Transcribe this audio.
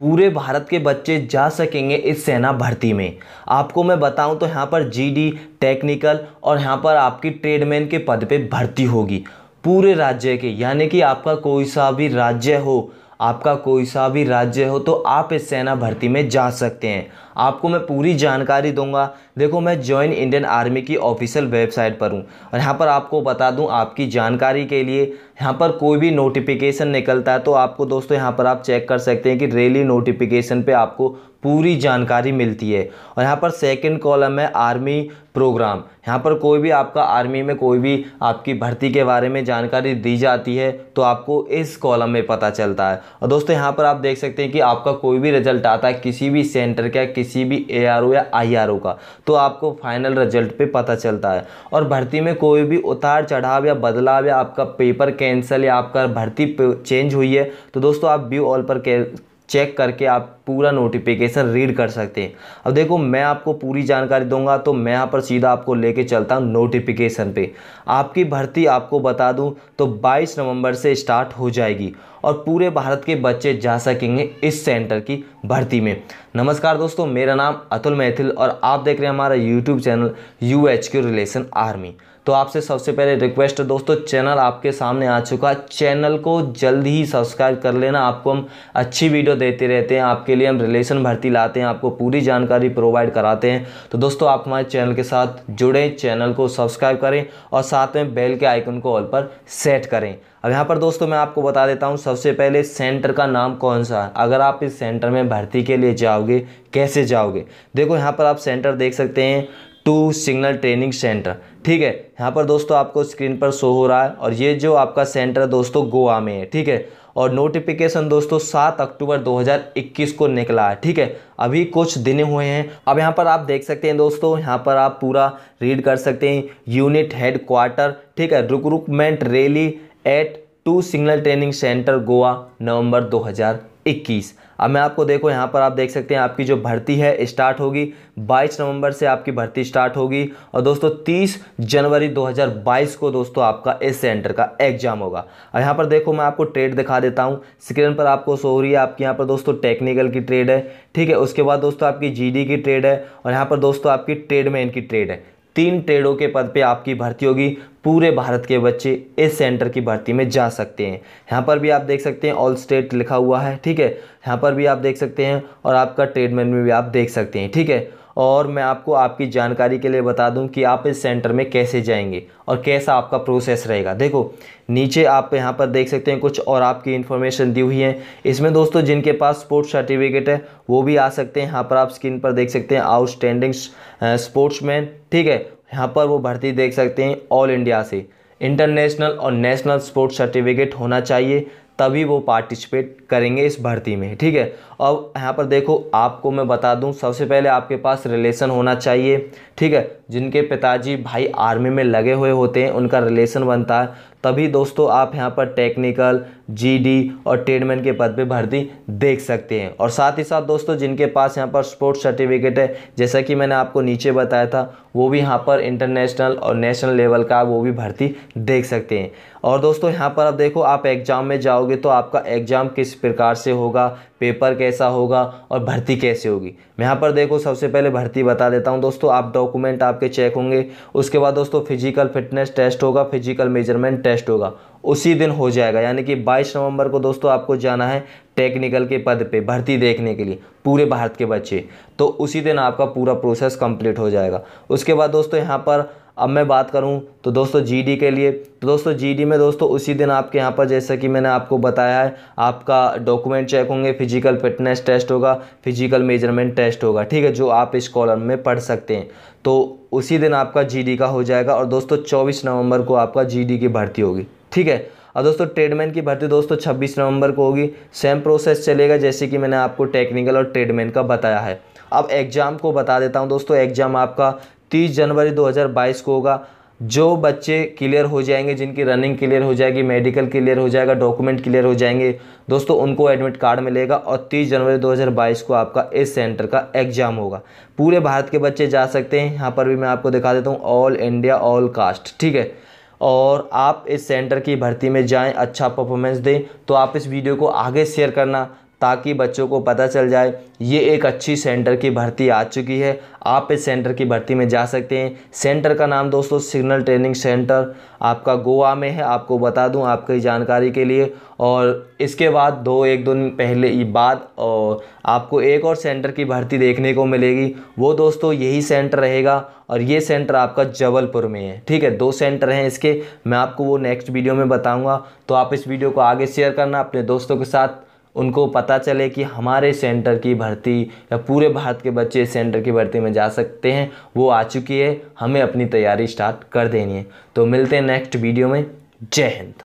पूरे भारत के बच्चे जा सकेंगे इस सेना भर्ती में आपको मैं बताऊं तो यहाँ पर जीडी टेक्निकल और यहाँ पर आपकी ट्रेडमैन के पद पे भर्ती होगी पूरे राज्य के यानी कि आपका कोई सा भी राज्य हो आपका कोई सा भी राज्य हो तो आप इस सेना भर्ती में जा सकते हैं आपको मैं पूरी जानकारी दूंगा देखो मैं ज्वाइन इंडियन आर्मी की ऑफिशियल वेबसाइट पर हूँ और यहाँ पर आपको बता दूँ आपकी जानकारी के लिए यहाँ पर कोई भी नोटिफिकेशन निकलता है तो आपको दोस्तों यहाँ पर आप चेक कर सकते हैं कि रेली नोटिफिकेशन पर आपको पूरी जानकारी मिलती है और यहाँ पर सेकंड कॉलम है आर्मी प्रोग्राम यहाँ पर कोई भी आपका आर्मी में कोई भी आपकी भर्ती के बारे में जानकारी दी जाती है तो आपको इस कॉलम में पता चलता है और दोस्तों यहाँ पर आप देख सकते हैं कि आपका कोई भी रिजल्ट आता है किसी भी सेंटर का किसी किसी भी ए या आई का तो आपको फाइनल रिजल्ट पे पता चलता है और भर्ती में कोई भी उतार चढ़ाव या बदलाव या आपका पेपर कैंसिल या आपका भर्ती चेंज हुई है तो दोस्तों आप व्यू ऑल पर चेक करके आप पूरा नोटिफिकेशन रीड कर सकते हैं अब देखो मैं आपको पूरी जानकारी दूंगा तो मैं यहाँ पर सीधा आपको लेके चलता हूँ नोटिफिकेशन पे आपकी भर्ती आपको बता दूँ तो 22 नवंबर से स्टार्ट हो जाएगी और पूरे भारत के बच्चे जा सकेंगे इस सेंटर की भर्ती में नमस्कार दोस्तों मेरा नाम अतुल मैथिल और आप देख रहे हैं हमारा YouTube channel U H relation army तो आपसे सबसे पहले रिक्वेस्ट है दोस्तों चैनल आपके सामने आ चुका है चैनल को जल्द ही सब्सक्राइब कर लेना आपको हम अच्छी वीडियो देते रहते हैं आपके लिए हम रिलेशन भर्ती लाते हैं आपको पूरी जानकारी प्रोवाइड कराते हैं तो दोस्तों आप हमारे चैनल के साथ जुड़ें चैनल को सब्सक्राइब करें और साथ में बेल के आइकन को ऑल पर सेट करें अब यहाँ पर दोस्तों मैं आपको बता देता हूँ सबसे पहले सेंटर का नाम कौन सा है अगर आप इस सेंटर में भर्ती के लिए जाओगे कैसे जाओगे देखो यहाँ पर आप सेंटर देख सकते हैं टू सिग्नल ट्रेनिंग सेंटर ठीक है यहाँ पर दोस्तों आपको स्क्रीन पर शो हो रहा है और ये जो आपका सेंटर दोस्तों गोवा में है ठीक है और नोटिफिकेशन दोस्तों सात अक्टूबर 2021 को निकला है ठीक है अभी कुछ दिन हुए हैं अब यहाँ पर आप देख सकते हैं दोस्तों यहाँ पर आप पूरा रीड कर सकते हैं यूनिट हेड क्वार्टर ठीक है recruitment rally at two signal training centre Goa नवंबर इक्कीस अब मैं आपको देखो यहाँ पर आप देख सकते हैं आपकी जो भर्ती है स्टार्ट होगी 22 नवंबर से आपकी भर्ती स्टार्ट होगी और दोस्तों 30 जनवरी 2022 को दोस्तों आपका इस सेंटर का एग्जाम होगा और यहाँ पर देखो मैं आपको ट्रेड दिखा देता हूँ स्क्रीन पर आपको सो रही है आपकी यहाँ पर दोस्तों टेक्निकल की ट्रेड है ठीक है उसके बाद दोस्तों आपकी जी की ट्रेड है और यहाँ पर दोस्तों आपकी ट्रेड में इनकी ट्रेड है तीन ट्रेडों के पद पे आपकी भर्ती होगी पूरे भारत के बच्चे इस सेंटर की भर्ती में जा सकते हैं यहाँ पर भी आप देख सकते हैं ऑल स्टेट लिखा हुआ है ठीक है यहाँ पर भी आप देख सकते हैं और आपका ट्रेडमैन में भी आप देख सकते हैं ठीक है और मैं आपको आपकी जानकारी के लिए बता दूं कि आप इस सेंटर में कैसे जाएंगे और कैसा आपका प्रोसेस रहेगा देखो नीचे आप यहाँ पर देख सकते हैं कुछ और आपकी इन्फॉर्मेशन दी हुई है इसमें दोस्तों जिनके पास स्पोर्ट्स सर्टिफिकेट है वो भी आ सकते हैं यहाँ पर आप स्क्रीन पर देख सकते हैं आउटस्टैंडिंग स्पोर्ट्समैन ठीक है यहाँ पर वो भर्ती देख सकते हैं ऑल इंडिया से इंटरनेशनल और नेशनल स्पोर्ट्स सर्टिफिकेट होना चाहिए तभी वो पार्टिसिपेट करेंगे इस भर्ती में ठीक है अब यहाँ पर देखो आपको मैं बता दूँ सबसे पहले आपके पास रिलेशन होना चाहिए ठीक है जिनके पिताजी भाई आर्मी में लगे हुए होते हैं उनका रिलेशन बनता है तभी दोस्तों आप यहाँ पर टेक्निकल जीडी और ट्रेडमैन के पद पे भर्ती देख सकते हैं और साथ ही साथ दोस्तों जिनके पास यहाँ पर स्पोर्ट्स सर्टिफिकेट है जैसा कि मैंने आपको नीचे बताया था वो भी यहाँ पर इंटरनेशनल और नेशनल लेवल का वो भी भर्ती देख सकते हैं और दोस्तों यहाँ पर अब देखो आप एग्ज़ाम में जाओगे जाओगे तो आपका एग्ज़ाम किस प्रकार से होगा पेपर कैसा होगा और भर्ती कैसे होगी मैं यहाँ पर देखो सबसे पहले भर्ती बता देता हूँ दोस्तों आप डॉक्यूमेंट आपके चेक होंगे उसके बाद दोस्तों फिजिकल फिटनेस टेस्ट होगा फिजिकल मेजरमेंट टेस्ट होगा उसी दिन हो जाएगा यानी कि 22 नवंबर को दोस्तों आपको जाना है टेक्निकल के पद पे भर्ती देखने के लिए पूरे भारत के बच्चे तो उसी दिन आपका पूरा प्रोसेस कंप्लीट हो जाएगा उसके बाद दोस्तों यहाँ पर अब मैं बात करूं तो दोस्तों जीडी के लिए तो दोस्तों जीडी में दोस्तों उसी दिन आपके यहाँ पर जैसे कि मैंने आपको बताया है आपका डॉक्यूमेंट चेक होंगे फिजिकल फिटनेस टेस्ट होगा फिजिकल मेजरमेंट टेस्ट होगा ठीक है जो आप इस कॉलम में पढ़ सकते हैं तो उसी दिन आपका जी का हो जाएगा और दोस्तों चौबीस नवम्बर को आपका जी की भर्ती होगी ठीक है और दोस्तों ट्रेडमैन की भर्ती दोस्तों 26 नवंबर को होगी सेम प्रोसेस चलेगा जैसे कि मैंने आपको टेक्निकल और ट्रेडमैन का बताया है अब एग्ज़ाम को बता देता हूँ दोस्तों एग्ज़ाम आपका तीस जनवरी 2022 को होगा जो बच्चे क्लियर हो जाएंगे जिनकी रनिंग क्लियर हो जाएगी मेडिकल क्लियर हो जाएगा डॉक्यूमेंट क्लियर हो जाएंगे दोस्तों उनको एडमिट कार्ड मिलेगा और 30 जनवरी 2022 को आपका इस सेंटर का एग्ज़ाम होगा पूरे भारत के बच्चे जा सकते हैं यहाँ पर भी मैं आपको दिखा देता हूँ ऑल इंडिया ऑल कास्ट ठीक है और आप इस सेंटर की भर्ती में जाएं अच्छा परफॉर्मेंस दें तो आप इस वीडियो को आगे शेयर करना ताकि बच्चों को पता चल जाए ये एक अच्छी सेंटर की भर्ती आ चुकी है आप इस सेंटर की भर्ती में जा सकते हैं सेंटर का नाम दोस्तों सिग्नल ट्रेनिंग सेंटर आपका गोवा में है आपको बता दूं आपकी जानकारी के लिए और इसके बाद दो एक दिन पहले ये बाद और आपको एक और सेंटर की भर्ती देखने को मिलेगी वो दोस्तों यही सेंटर रहेगा और ये सेंटर आपका जबलपुर में है ठीक है दो सेंटर हैं इसके मैं आपको वो नेक्स्ट वीडियो में बताऊँगा तो आप इस वीडियो को आगे शेयर करना अपने दोस्तों के साथ उनको पता चले कि हमारे सेंटर की भर्ती या पूरे भारत के बच्चे इस सेंटर की भर्ती में जा सकते हैं वो आ चुकी है हमें अपनी तैयारी स्टार्ट कर देनी है तो मिलते हैं नेक्स्ट वीडियो में जय हिंद